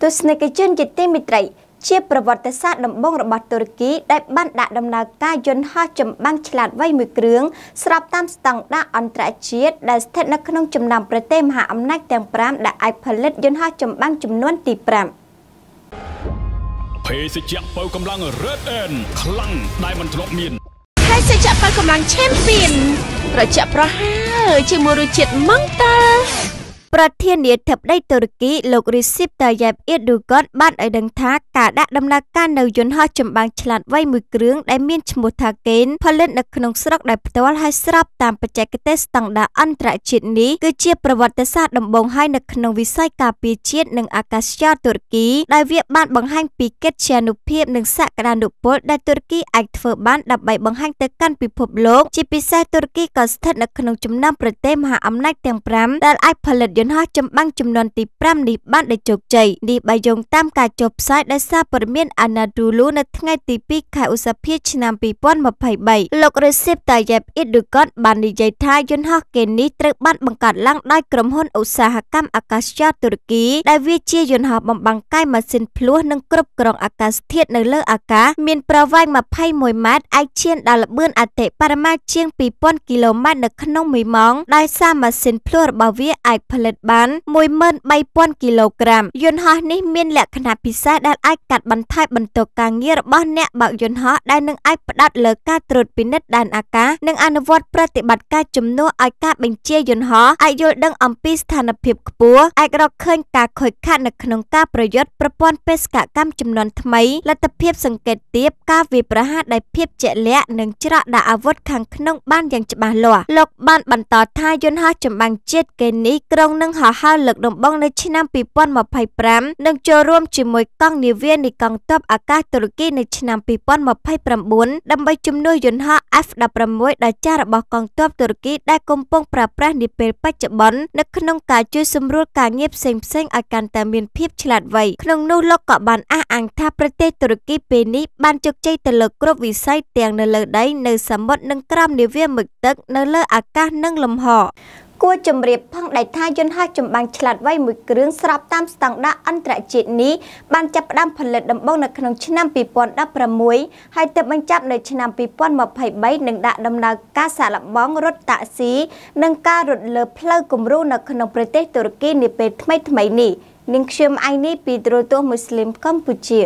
ទស្សនិកជនជាទីមិត្តរីជាប្រវត្តិសាស្ត្រដំបូងរបស់តុរគី ដែលបានដាក់ដំណើរការយន្តហោះចម្បាំងឆ្លាតវៃមួយគ្រឿងស្របតាមស្តង់ដារអន្តរជាតិដែលស្ថិតនៅក្នុងចំណោមប្រទេសមហាអំណាចទាំង5ដែលអាចផលិតយន្តហោះចម្បាំងចំនួនទី5ភេសជ្ជៈបើកម្លាំង Red N ខ្លាំងដែលមិនធ្លាប់មានភេសជ្ជៈបើកម្លាំង Champion ប្រជាប្រហារជាមួយរសជាតិ Monster ប្រធានាធិបតីតុរគីលោករីស៊ីបតាយ៉ែបអ៊ីតឌូកតបានឲ្យដឹងថាការដាក់ដំណើរការនៅយន្តហោះចម្បាំងឆ្លាតវៃមួយគ្រឿងដែលមានឈ្មោះថាកេនផលិតនៅក្នុងស្រុកដោយផ្ទាល់ហើយស្របតាមបច្ចេកទេសស្តង់ដារអន្តរជាតិនេះគឺជាប្រវត្តិសាស្ត្រដំបូងហើយនៅក្នុងវិស័យការពារជាតិនិងអាកាសចរតុរគីដែលវាបានបង្ហាញពីកិត្យានុភាពនិងសក្តានុពលដែលតុរគីអាចធ្វើបានដើម្បីបង្ហាញទៅកាន់ពិភពលោកជាពិសេសតុរគីក៏ស្ថិតនៅក្នុងចំណោមប្រទេសមហាអំណាចទាំង5ដែលអាចផលិតយន្តយន្តហោះចម្បាំងចំនួនទី5នេះបានដេញជោគជ័យនេះបើយោងតាមការចុះផ្សាយដោយសារព័ត៌មានអាណាទូលូនៅថ្ងៃទី2ខែឧសភាឆ្នាំ2023លោករេសិបតាយ៉េបអ៊ីតឌូកតបាននិយាយថាយន្តហោះគេនេះត្រូវបាន បង្កើតឡើងដោយក្រុមហ៊ុនឧស្សាហកម្មអាកាសចរណ៍តុរគីដែលវាជាយន្តហោះបំបង្កាយម៉ាស៊ីនភ្លោះនិងគ្រប់គ្រងអាកាសធាតុនៅលើអាកាសមានប្រវែង21ម៉ែត្រអាចឈានដល់ល្បឿនអតិបរមាជាង2000គីឡូម៉ែត្រនៅក្នុង1ម៉ោងដោយសារម៉ាស៊ីនភ្លោះរបស់វាអាចផលិតផលិតបាន13000គីឡូក្រាមយន្តហោះនេះមានលក្ខណៈពិសេសដែលអាចកាត់បន្ថយបន្ទុកការងាររបស់អ្នកបើកយន្តហោះដែលនឹងអាចផ្ដោតលើការត្រួតពិនិត្យដែនអាកាសនិងអនុវត្តប្រតិបត្តិការជំនួសឲ្យការបញ្ជាយន្តហោះអាចយល់ដឹងអំពីស្ថានភាពខ្ពស់អាចរកឃើញការខូចខាតនៅក្នុងការប្រយុទ្ធប្រព័ន្ធបេសកកម្មចំនួនថ្មីលទ្ធភាពសង្កេតទាបការវាយប្រហារដោយភាពជាក់លាក់និងច្រកដាក់អាវុធខាងក្នុងបានយ៉ាងច្បាស់លាស់លោកបានបន្តថាយន្តហោះចម្បាំងជាតិគេនេះក្រុងនិងហោហៅលើកដំបូងនៅឆ្នាំ2025និងចូលរួមជាមួយកងនាវានៃកងទ័ពអាកាសតុរគីនៅឆ្នាំ2029ដើម្បីជំនួសយន្តហោះ F-16 ដែលចាស់របស់កងទ័ពតុរគីដែលកំពុងប្រើប្រាស់នាពេលបច្ចុប្បន្ននៅក្នុងការជួយសម្រួលការងារផ្សេងៗឲ្យកាន់តែមានភាពឆ្លាតវៃក្នុងនោះលោកក៏បានអះអាងថាប្រទេសតុរគីពេលនេះបានជោគជ័យទៅលើគ្រប់វិស័យទាំងនៅលើដីនៅសមុទ្រនិងក្រោមនាវាមុខទឹក នៅលើ អាកាសនិងលំហគួរជំរាប ផងដែរថាយន្តហោះចម្បាំងឆ្លាតវៃមួយគ្រឿងស្របតាមស្តង់ដារអន្តរជាតិនេះបានចាប់ផ្ដើមផលិតដំបូងនៅក្នុងឆ្នាំ2016ហើយទើបបញ្ចប់នៅឆ្នាំ2023នឹងដាក់ដំណើរការសាក់លបងរថតាក់ស៊ីនិងការរត់លើផ្លូវគំរូ នៅក្នុងប្រទេសតុរគីនាពេលថ្មីៗនេះនាងខ្ញុំអៃនីពីទ្រទស្សន៍មូស្លីមកម្ពុជា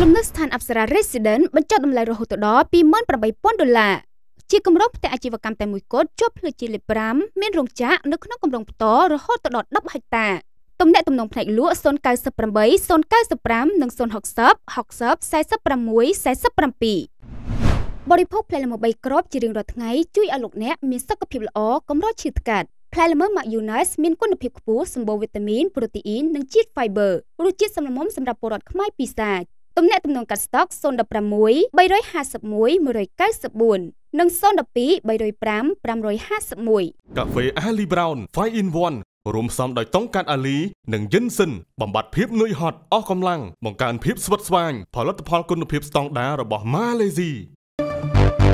លំនៅស្ថានអប្សរា Resident បញ្ចុះតម្លៃរហូតដល់28,000ដុល្លារជាគម្រោងផ្ទះអាជីវកម្មតែមួយគត់ជាប់ផ្លូវជាតិលេខ5មានរោងចក្រនៅក្នុងគម្រោងផ្ទាល់រហូតដល់10ហិកតាទំនាក់ទំនងផ្នែកលក់098 095និង060 60 46 47បរិភោគផ្លែល្មុំ3គ្រាប់ជារៀងរាល់ថ្ងៃជួយឲ្យលោកអ្នកមានសុខភាពល្អកម្រឈឺថ្កាត់ផ្លែល្មុំ Mayonnaise មានគុណភាពខ្ពស់សម្បូរវីតាមីនប្រូតេអ៊ីននិងជាតិ fiber រសជាតិសម្លមុំសម្រាប់ពលរដ្ឋខ្មែរពិសាទំនាក់ទំនងកាត់ស្តុក016 351 194និង012 305 551កាហ្វេ Ali Brown 5 in 1រួមផ្សំដោយតុងកាត់អាលី និងយិនសិនបំបត្តិភាពនឿយហត់អស់កម្លាំងបង្កើនភាពស្វិតស្វាញផលិតផលគុណភាពស្តង់ដាររបស់ម៉ាឡេស៊ី